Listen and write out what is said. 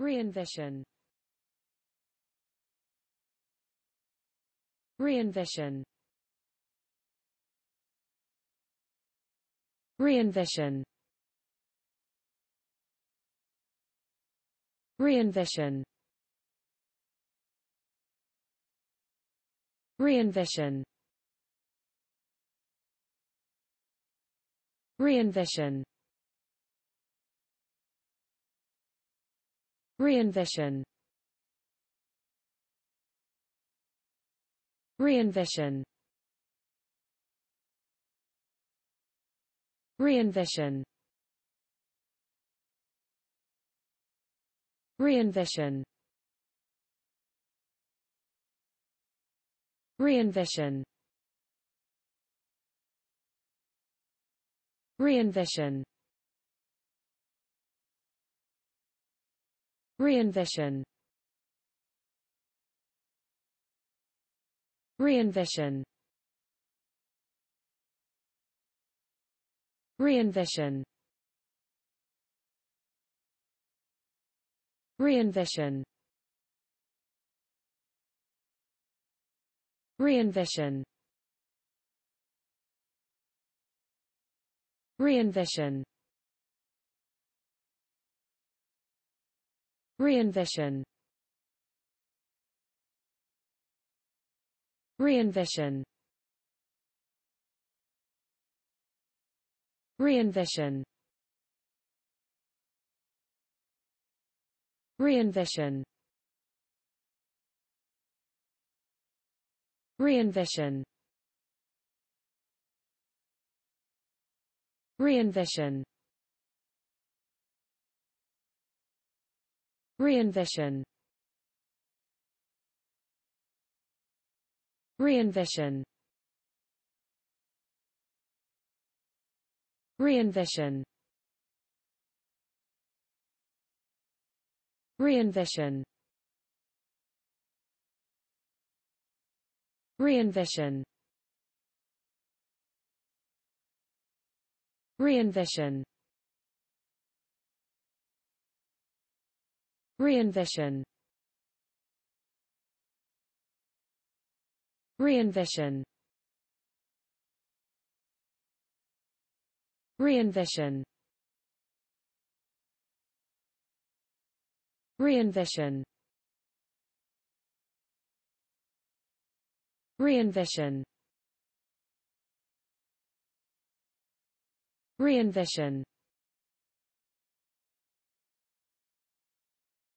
Re-envision. Re-envision. Re-envision. Re-envision. Re-envision. Re-envision. Re-envision Re-envision Re-envision Re-envision Re-envision Re-envision Re-envision Re-envision Re-envision Re-envision Re-envision Re-envision Re-envision Re-envision Re-envision Re-envision Re-envision Re-envision Re-envision Re-envision Re-envision Re-envision Re-envision Re-envision Re-envision Re-envision Re-envision Re-envision Re-envision Re-envision